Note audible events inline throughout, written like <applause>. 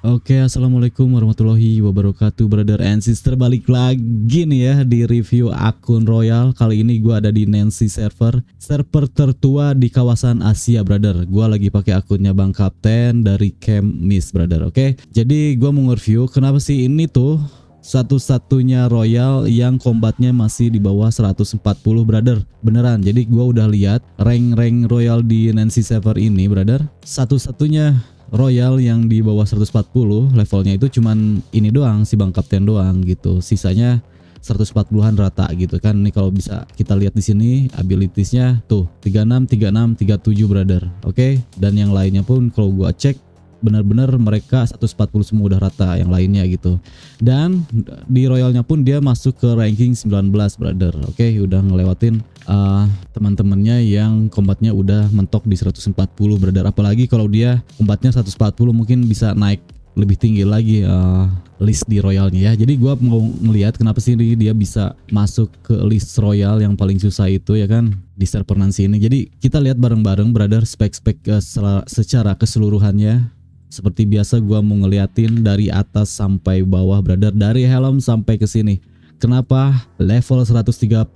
Oke, assalamualaikum warahmatullahi wabarakatuh, brother and sister. Balik lagi nih ya di review akun Royal. Kali ini gue ada di Nancy server, server tertua di kawasan Asia, brother. Gue lagi pakai akunnya Bang Kapten dari Camp Miss, brother. Oke, jadi gue mau nge-review kenapa sih ini tuh satu-satunya Royal yang kombatnya masih di bawah 140 brother beneran jadi gua udah lihat rank-rank Royal di Nancy Server ini brother satu-satunya Royal yang di bawah 140 levelnya itu cuman ini doang si Bang Kapten doang gitu. Sisanya 140-an rata gitu kan. Ini kalau bisa kita lihat di sini abilitiesnya tuh 36 36 37 brother. Oke, okay? dan yang lainnya pun kalau gua cek benar-benar mereka 140 semua udah rata yang lainnya gitu dan di royalnya pun dia masuk ke ranking 19 brother oke okay, udah ngelewatin uh, teman-temannya yang kombatnya udah mentok di 140 brother apalagi kalau dia kombatnya 140 mungkin bisa naik lebih tinggi lagi uh, list di royalnya ya. Jadi gua mau ngelihat kenapa sih dia bisa masuk ke list royal yang paling susah itu ya kan di server nancy ini. Jadi kita lihat bareng-bareng brother spek-spek uh, secara keseluruhannya seperti biasa gue mau ngeliatin dari atas sampai bawah brother dari helm sampai ke sini. Kenapa level 137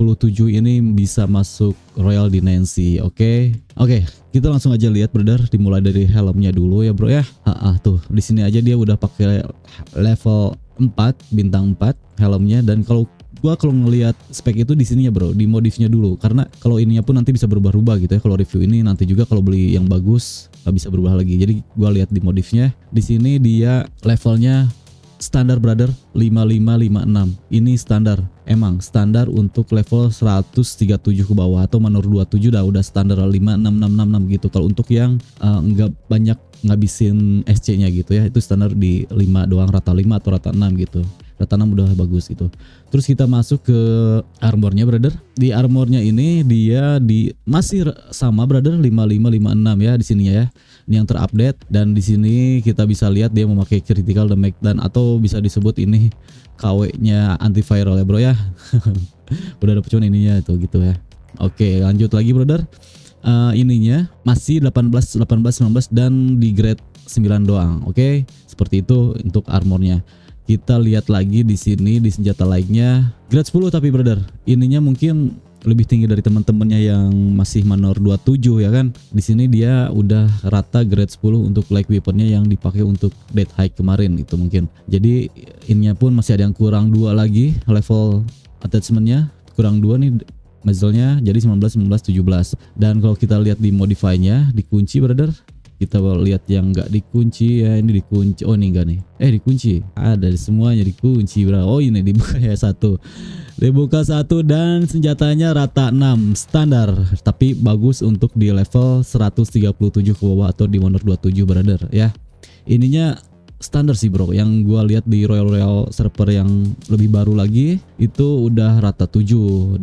ini bisa masuk Royal Dynasty, oke? Okay? Oke, okay, kita langsung aja lihat brother dimulai dari helmnya dulu ya bro ya. Ah tuh, di sini aja dia udah pakai level 4 bintang 4 helmnya dan kalau gua kalau ngelihat spek itu di sininya bro, di modifnya dulu karena kalau ininya pun nanti bisa berubah-ubah gitu ya. Kalau review ini nanti juga kalau beli yang bagus gak bisa berubah lagi. Jadi gua lihat di modifnya. Di sini dia levelnya standar brother 5556. Ini standar. Emang standar untuk level 137 ke bawah atau manor 27 dah udah standar 56666 gitu. Kalau untuk yang uh, eh, enggak banyak ngabisin SC-nya gitu ya, itu standar di 5 doang rata 5 atau rata 6 gitu tanam udah bagus gitu. Terus kita masuk ke armornya brother. Di armornya ini dia di masih sama brother 5556 ya di sini ya. Ini yang terupdate dan di sini kita bisa lihat dia memakai critical damage dan atau bisa disebut ini KW-nya antiviral ya bro ya. <laughs> udah ada pecuan ininya itu gitu ya. Oke, lanjut lagi brother. Uh, ininya masih 18 18 19 dan di grade 9 doang. Oke, seperti itu untuk armornya. Kita lihat lagi di sini di senjata lainnya. Grade 10 tapi brother. Ininya mungkin lebih tinggi dari teman-temannya yang masih manor 27 ya kan. Di sini dia udah rata grade 10 untuk light weaponnya yang dipakai untuk dead hike kemarin itu mungkin. Jadi innya pun masih ada yang kurang dua lagi level attachmentnya kurang dua nih muzzle jadi 19 19 17 dan kalau kita lihat di modify dikunci brother kita lihat yang nggak dikunci ya ini dikunci oh ini enggak nih eh dikunci ada semuanya dikunci bro oh ini dibuka ya satu dibuka satu dan senjatanya rata 6 standar tapi bagus untuk di level 137 ke bawah atau di monor 27 brother ya ininya standar sih bro yang gua lihat di Royal Royal server yang lebih baru lagi itu udah rata 7 8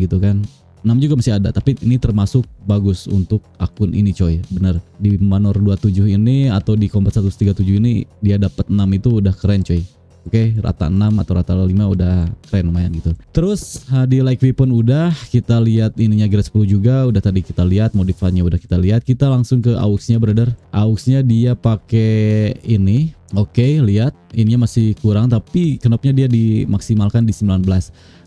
gitu kan 6 juga masih ada tapi ini termasuk bagus untuk akun ini coy bener di manor 27 ini atau di combat 137 ini dia dapat 6 itu udah keren coy Oke, okay, rata 6 atau rata 5 udah keren lumayan gitu. Terus di like weapon udah, kita lihat ininya grade 10 juga, udah tadi kita lihat modifannya udah kita lihat. Kita langsung ke auxnya brother. Auxnya dia pakai ini Oke, okay, lihat ininya masih kurang tapi knopnya dia dimaksimalkan di 19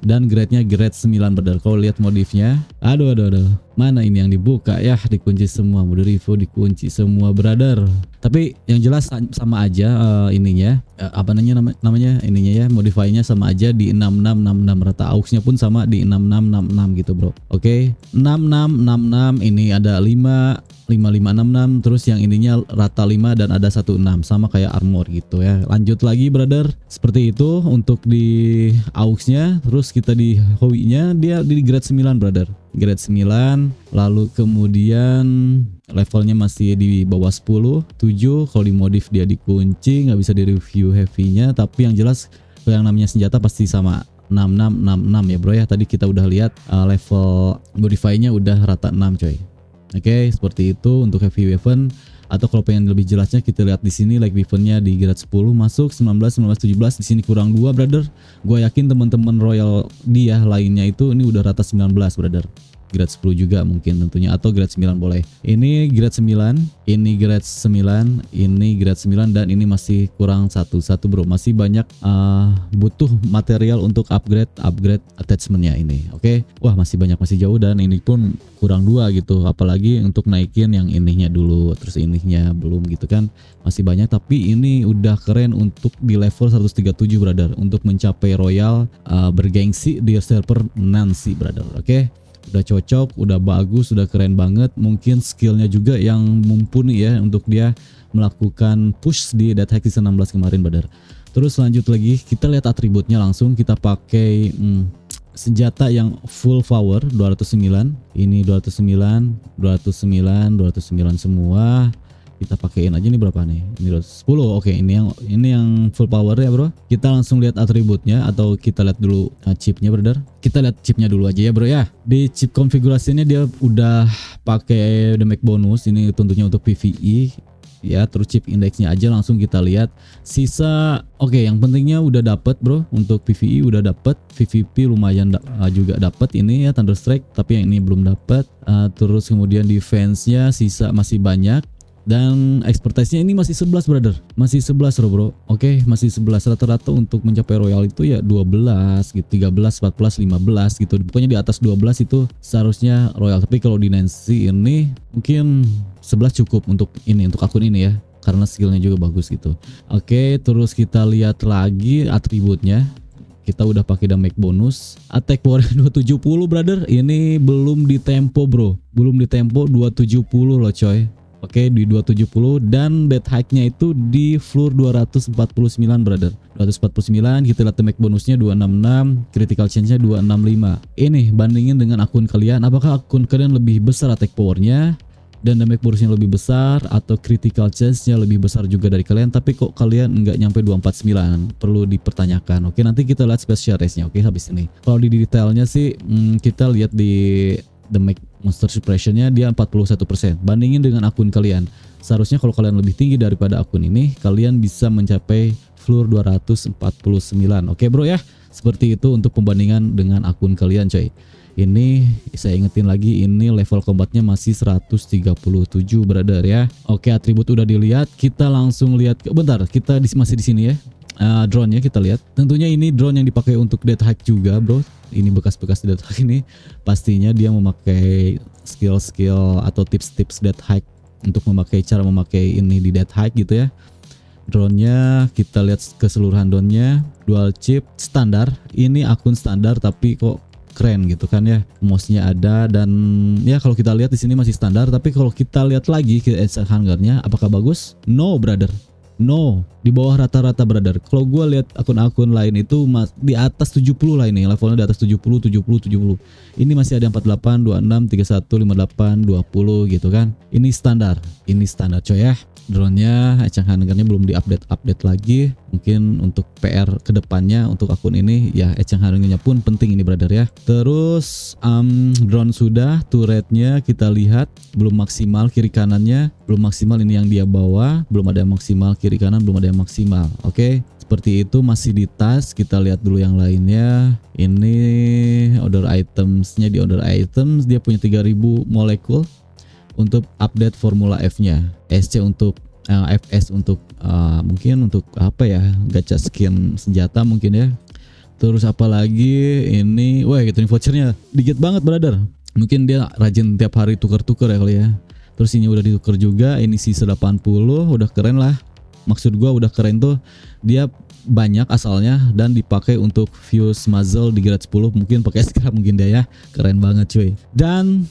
dan grade-nya grade 9 benar. Kalau lihat modifnya, aduh aduh aduh mana ini yang dibuka ya dikunci semua mode review dikunci semua brother tapi yang jelas sama aja uh, ininya uh, apa namanya namanya ininya ya modifynya sama aja di 6666 rata auxnya pun sama di 6666 gitu bro oke okay? 6666 ini ada 5 5566 terus yang ininya rata 5 dan ada 16 sama kayak armor gitu ya lanjut lagi brother seperti itu untuk di auxnya terus kita di howinya dia di grade 9 brother grade 9 lalu kemudian levelnya masih di bawah 10 7 kalau dimodif dia dikunci nggak bisa direview heavy-nya tapi yang jelas yang namanya senjata pasti sama 6666 ya bro ya tadi kita udah lihat uh, level modify-nya udah rata 6 coy oke okay, seperti itu untuk heavy weapon atau kalau pengen lebih jelasnya kita lihat di sini like eventnya di grade 10 masuk 19 19 17 di sini kurang dua brother. gue yakin teman-teman Royal dia lainnya itu ini udah rata 19 brother grade 10 juga mungkin tentunya atau grade 9 boleh. Ini grade 9, ini grade 9, ini grade 9 dan ini masih kurang satu satu bro. Masih banyak uh, butuh material untuk upgrade upgrade attachmentnya ini. Oke, okay? wah masih banyak masih jauh dan ini pun kurang dua gitu. Apalagi untuk naikin yang ininya dulu, terus ininya belum gitu kan masih banyak. Tapi ini udah keren untuk di level 137 brother untuk mencapai royal uh, bergengsi di server Nancy brother. Oke. Okay? udah cocok, udah bagus, udah keren banget. Mungkin skillnya juga yang mumpuni ya untuk dia melakukan push di data hack season 16 kemarin Badar. Terus lanjut lagi, kita lihat atributnya langsung. Kita pakai hmm, senjata yang full power 209. Ini 209, 209, 209 semua kita pakaiin aja nih berapa nih ini 10 oke ini yang ini yang full power ya bro kita langsung lihat atributnya atau kita lihat dulu uh, chipnya brother kita lihat chipnya dulu aja ya bro ya di chip konfigurasinya dia udah pakai the Mac bonus ini tentunya untuk PVE ya terus chip indeksnya aja langsung kita lihat sisa oke okay, yang pentingnya udah dapet bro untuk PVE udah dapet PVP lumayan da eh, juga dapet ini ya Thunder Strike tapi yang ini belum dapet uh, terus kemudian defense nya sisa masih banyak dan expertise-nya ini masih 11 brother. Masih 11 bro bro. Oke, masih 11 rata-rata untuk mencapai royal itu ya 12 gitu, 13, 14, 15 gitu. Pokoknya di atas 12 itu seharusnya royal. Tapi kalau di Nancy ini mungkin 11 cukup untuk ini untuk akun ini ya karena skillnya juga bagus gitu. Oke, terus kita lihat lagi atributnya kita udah pakai damage bonus attack power 270 <laughs> brother ini belum ditempo, bro belum di tempo 270 loh coy Oke, okay, di 270 dan bet high-nya itu di floor 249, brother. 249, kita lihat damage bonusnya 266, critical change nya 265. Ini bandingin dengan akun kalian, apakah akun kalian lebih besar attack power-nya dan damage bonus nya lebih besar atau critical change nya lebih besar juga dari kalian, tapi kok kalian nggak nyampe 249? Perlu dipertanyakan. Oke, okay, nanti kita lihat special race-nya. Oke, okay, habis ini. Kalau di detailnya sih, hmm, kita lihat di the Make monster suppressionnya dia 41% bandingin dengan akun kalian seharusnya kalau kalian lebih tinggi daripada akun ini kalian bisa mencapai floor 249 oke bro ya seperti itu untuk pembandingan dengan akun kalian coy ini saya ingetin lagi ini level combatnya masih 137 brother ya oke atribut udah dilihat kita langsung lihat bentar kita masih di sini ya uh, eh, drone nya kita lihat. Tentunya ini drone yang dipakai untuk dead hack juga, bro. Ini bekas-bekas dead hack ini pastinya dia memakai skill-skill atau tips-tips dead hack untuk memakai cara memakai ini di dead hack gitu ya. Drone-nya kita lihat keseluruhan drone-nya dual chip standar. Ini akun standar tapi kok keren gitu kan ya mouse-nya ada dan ya kalau kita lihat di sini masih standar tapi kalau kita lihat lagi ke hangar-nya, apakah bagus no brother No, di bawah rata-rata brother. Kalau gue lihat akun-akun lain itu mas, di atas 70 lah ini, levelnya di atas 70, 70, 70. Ini masih ada 48, 26, 31, 58, 20 gitu kan. Ini standar, ini standar coy ya drone-nya, Eceng nya belum diupdate-update lagi. Mungkin untuk PR kedepannya untuk akun ini ya Eceng nya pun penting ini brother ya. Terus um, drone sudah, turret-nya kita lihat belum maksimal kiri kanannya, belum maksimal ini yang dia bawa, belum ada yang maksimal kiri kanan, belum ada yang maksimal. Oke. Okay? seperti itu masih di tas kita lihat dulu yang lainnya ini order itemsnya di order items dia punya 3000 molekul untuk update Formula F-nya, SC untuk uh, eh, FS untuk uh, mungkin untuk apa ya gacha skin senjata mungkin ya. Terus apalagi ini, wah gitu nih vouchernya dikit banget brother. Mungkin dia rajin tiap hari tuker-tuker ya kali ya. Terus ini udah ditukar juga, ini sih 80 udah keren lah. Maksud gua udah keren tuh dia banyak asalnya dan dipakai untuk fuse muzzle di grade 10 mungkin pakai scrap <laughs> mungkin dia ya. Keren banget cuy. Dan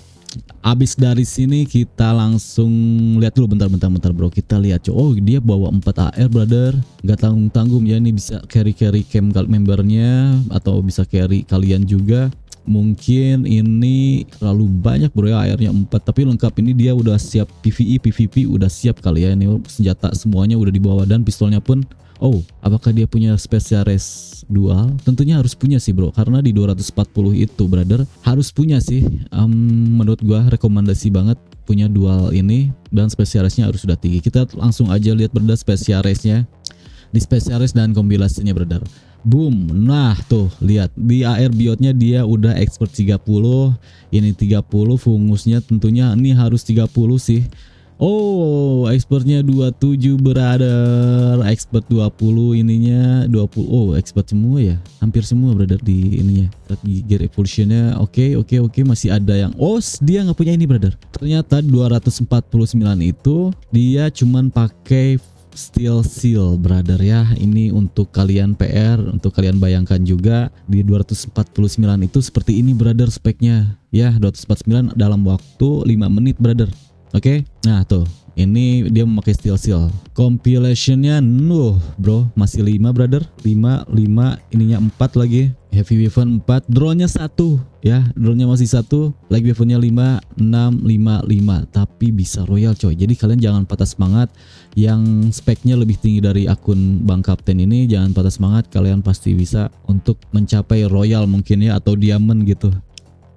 Abis dari sini kita langsung lihat dulu bentar-bentar bentar bro. Kita lihat cuy. Oh, dia bawa 4 AR brother. Gak tanggung-tanggung ya ini bisa carry-carry camp membernya atau bisa carry kalian juga. Mungkin ini terlalu banyak bro ya airnya empat tapi lengkap ini dia udah siap PvE, PvP udah siap kali ya. Ini senjata semuanya udah dibawa dan pistolnya pun Oh, apakah dia punya special race dual? Tentunya harus punya sih bro, karena di 240 itu brother harus punya sih. Um, menurut gua rekomendasi banget punya dual ini dan special race-nya harus sudah tinggi. Kita langsung aja lihat brother special race-nya di special race dan kombinasinya brother. Boom. Nah, tuh lihat di AR biotnya dia udah expert 30, ini 30 fungusnya tentunya ini harus 30 sih. Oh, expertnya 27 brother. Expert 20 ininya 20. Oh, expert semua ya. Hampir semua brother di ininya. Tapi gear evolutionnya oke okay, oke okay, oke okay. masih ada yang oh dia nggak punya ini brother. Ternyata 249 itu dia cuman pakai Steel Seal brother ya ini untuk kalian PR untuk kalian bayangkan juga di 249 itu seperti ini brother speknya ya 249 dalam waktu 5 menit brother Oke, okay? nah tuh ini dia memakai steel seal. Compilationnya, nuh bro, masih 5 brother, 5, 5, ininya 4 lagi. Heavy weapon 4, drone-nya 1 ya, drone-nya masih 1, light weapon-nya 5, 6, 5, 5, tapi bisa royal coy. Jadi kalian jangan patah semangat, yang speknya lebih tinggi dari akun Bang Kapten ini, jangan patah semangat, kalian pasti bisa untuk mencapai royal mungkin ya, atau diamond gitu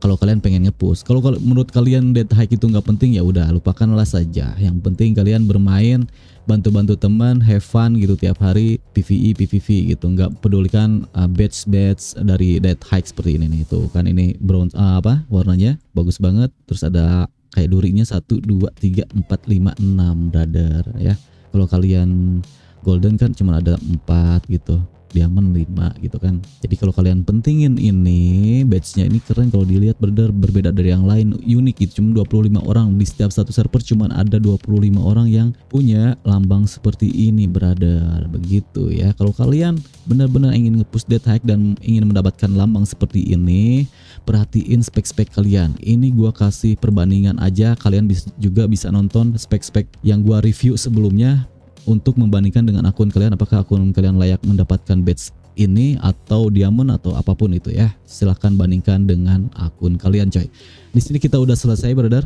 kalau kalian pengen ngepush kalau menurut kalian dead hike itu nggak penting ya udah lupakanlah saja yang penting kalian bermain bantu-bantu teman have fun gitu tiap hari PVE PVV gitu nggak pedulikan uh, badge badge dari dead hike seperti ini nih tuh kan ini bronze uh, apa warnanya bagus banget terus ada kayak durinya satu, dua, tiga, empat, lima, enam brother ya kalau kalian golden kan cuma ada empat gitu Diamond 5 gitu kan jadi kalau kalian pentingin ini batchnya ini keren kalau dilihat bener berbeda dari yang lain unik itu cuma 25 orang di setiap satu server cuma ada 25 orang yang punya lambang seperti ini brother begitu ya kalau kalian benar-benar ingin ngepush dead hack dan ingin mendapatkan lambang seperti ini perhatiin spek-spek kalian ini gua kasih perbandingan aja kalian bisa juga bisa nonton spek-spek yang gua review sebelumnya untuk membandingkan dengan akun kalian apakah akun kalian layak mendapatkan badge ini atau diamond atau apapun itu ya silahkan bandingkan dengan akun kalian coy di sini kita udah selesai brother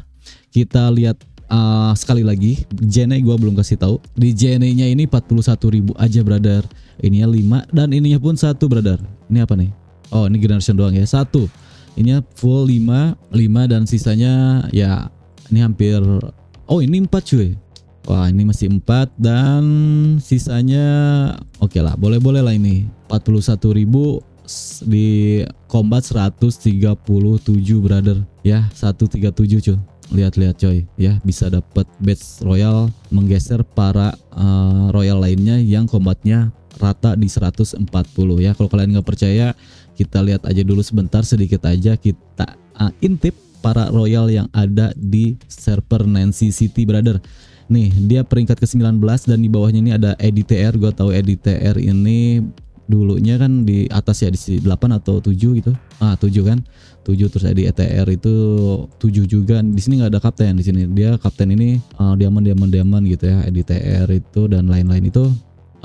kita lihat uh, sekali lagi jene gue belum kasih tahu di jene nya ini 41.000 aja brother ininya 5 dan ininya pun satu brother ini apa nih oh ini generation doang ya satu ini full 5 5 dan sisanya ya ini hampir oh ini 4 cuy Wah ini masih 4 dan sisanya oke okay lah boleh-boleh lah ini 41.000 di combat 137 brother ya 137 cuy lihat-lihat coy ya bisa dapat badge royal menggeser para uh, royal lainnya yang combatnya rata di 140 ya kalau kalian nggak percaya kita lihat aja dulu sebentar sedikit aja kita uh, intip para royal yang ada di server Nancy City brother Nih, dia peringkat ke-19 dan di bawahnya ini ada EDTR. Gua tahu EDTR ini dulunya kan di atas ya di 8 atau 7 gitu. Ah, 7 kan. 7 terus ETR itu 7 juga. Di sini nggak ada kapten di sini. Dia kapten ini uh, ah, diamond diamond diamond gitu ya. EDTR itu dan lain-lain itu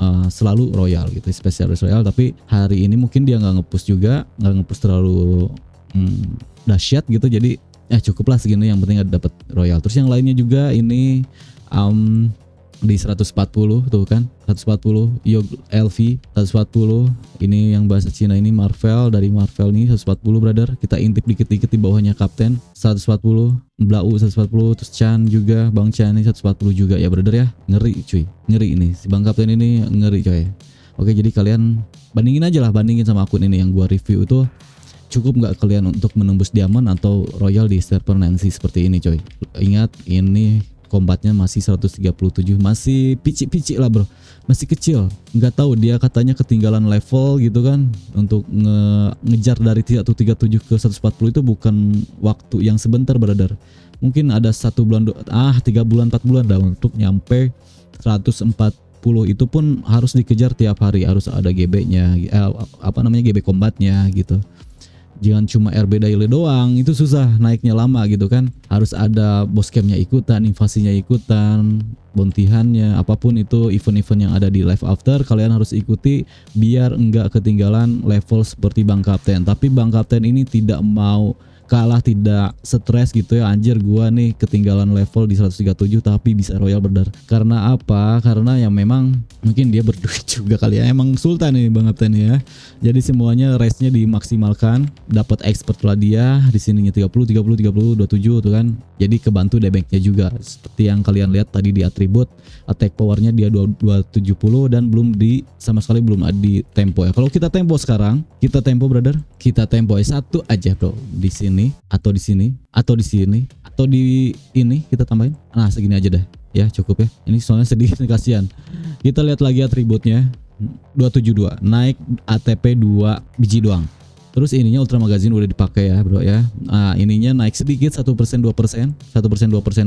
Uh, selalu royal gitu spesialis royal tapi hari ini mungkin dia nggak ngepush juga nggak ngepush terlalu hmm, dahsyat gitu jadi ya eh, cukup segini yang penting ada dapat royal terus yang lainnya juga ini um, di 140 tuh kan 140 Yog LV 140 ini yang bahasa Cina ini Marvel dari Marvel nih 140 brother kita intip dikit-dikit di bawahnya Kapten 140 Blau 140 terus Chan juga Bang Chan ini 140 juga ya brother ya ngeri cuy ngeri ini si Bang Kapten ini ngeri coy Oke jadi kalian bandingin aja lah bandingin sama akun ini yang gua review itu cukup nggak kalian untuk menembus diamond atau royal di server Nancy seperti ini coy ingat ini kombatnya masih 137 masih picik-picik lah bro masih kecil nggak tahu dia katanya ketinggalan level gitu kan untuk nge ngejar dari 137 ke 140 itu bukan waktu yang sebentar brother mungkin ada satu bulan ah tiga bulan empat bulan dah untuk nyampe 140 itu pun harus dikejar tiap hari harus ada GB nya eh, apa namanya GB kombatnya gitu jangan cuma RB Daily doang itu susah naiknya lama gitu kan harus ada bos campnya ikutan invasinya ikutan bontihannya apapun itu event-event yang ada di live after kalian harus ikuti biar enggak ketinggalan level seperti Bang Kapten tapi Bang Kapten ini tidak mau kalah tidak stres gitu ya anjir gua nih ketinggalan level di 137 tapi bisa royal berdar karena apa karena ya memang mungkin dia berduit <laughs> juga kali ya emang sultan ini banget ini ya jadi semuanya race-nya dimaksimalkan dapat expert lah dia di sininya 30 30 30 27 tuh kan jadi kebantu damage-nya juga seperti yang kalian lihat tadi di atribut attack powernya dia 270 dan belum di sama sekali belum ada di tempo ya kalau kita tempo sekarang kita tempo brother kita tempo satu aja bro di sini sini atau di sini atau di sini atau di ini kita tambahin. Nah, segini aja deh. Ya, cukup ya. Ini soalnya sedikit nih <laughs> kasihan. Kita lihat lagi atributnya. 272 naik ATP 2 biji doang. Terus ininya Ultra Magazine udah dipakai ya bro ya. Nah, ininya naik sedikit 1% 2%, 1% 2%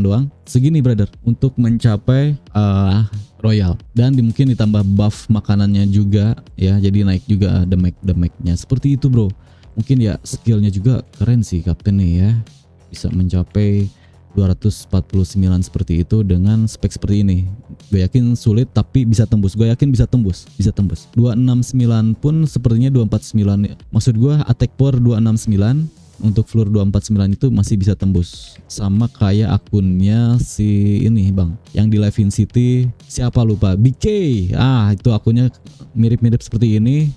doang. Segini brother untuk mencapai uh, royal dan dimungkin mungkin ditambah buff makanannya juga ya. Jadi naik juga damage damage-nya. Seperti itu bro mungkin ya skillnya juga keren sih kapten nih ya bisa mencapai 249 seperti itu dengan spek seperti ini gue yakin sulit tapi bisa tembus gue yakin bisa tembus bisa tembus 269 pun sepertinya 249 maksud gue attack power 269 untuk floor 249 itu masih bisa tembus sama kayak akunnya si ini bang yang di Live in City siapa lupa BK ah itu akunnya mirip-mirip seperti ini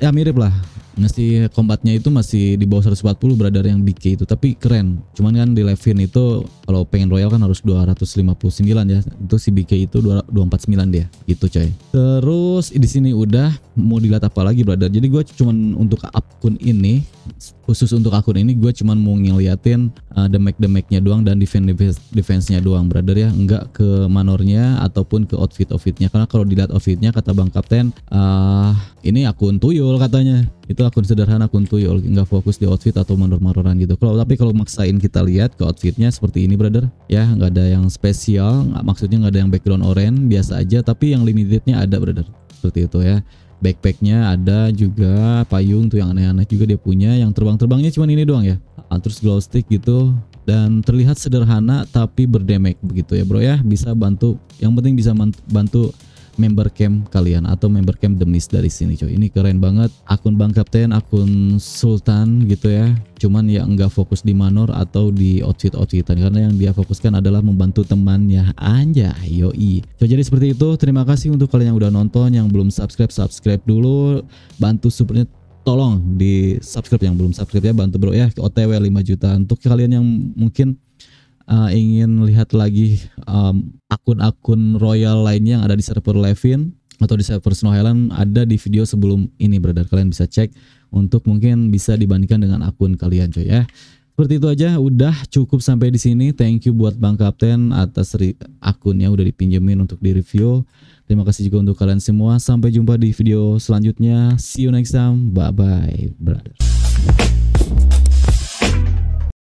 ya mirip lah masih kombatnya itu masih di bawah 140 brother yang DK itu tapi keren cuman kan di Levin itu kalau pengen royal kan harus 259 ya itu si BK itu 249 dia gitu coy terus di sini udah mau dilihat apa lagi brother jadi gue cuman untuk akun ini khusus untuk akun ini gue cuman mau ngeliatin uh, eh, damage damage-nya doang dan defense defense-nya doang brother ya enggak ke manornya ataupun ke outfit outfitnya karena kalau dilihat outfitnya kata bang kapten uh, ini akun tuyul katanya itu akun sederhana akun tuyul nggak fokus di outfit atau mandor-mandoran gitu kalau tapi kalau maksain kita lihat ke outfitnya seperti ini brother ya nggak ada yang spesial maksudnya nggak ada yang background orange biasa aja tapi yang limitednya ada brother seperti itu ya backpacknya ada juga payung tuh yang aneh-aneh juga dia punya yang terbang-terbangnya cuman ini doang ya ah, terus glow stick gitu dan terlihat sederhana tapi berdemek begitu ya bro ya bisa bantu yang penting bisa bantu member camp kalian atau member camp demis dari sini coy ini keren banget akun bang kapten akun sultan gitu ya cuman ya enggak fokus di manor atau di outfit-outfitan karena yang dia fokuskan adalah membantu temannya aja yoi so, jadi seperti itu terima kasih untuk kalian yang udah nonton yang belum subscribe subscribe dulu bantu supirnya, tolong di subscribe yang belum subscribe ya bantu bro ya otw 5 juta untuk kalian yang mungkin uh, ingin lihat lagi akun akun-akun royal lainnya yang ada di server Levin atau di server Snow Highland ada di video sebelum ini brother kalian bisa cek untuk mungkin bisa dibandingkan dengan akun kalian coy ya seperti itu aja udah cukup sampai di sini thank you buat Bang Kapten atas akunnya udah dipinjemin untuk di review terima kasih juga untuk kalian semua sampai jumpa di video selanjutnya see you next time bye bye brother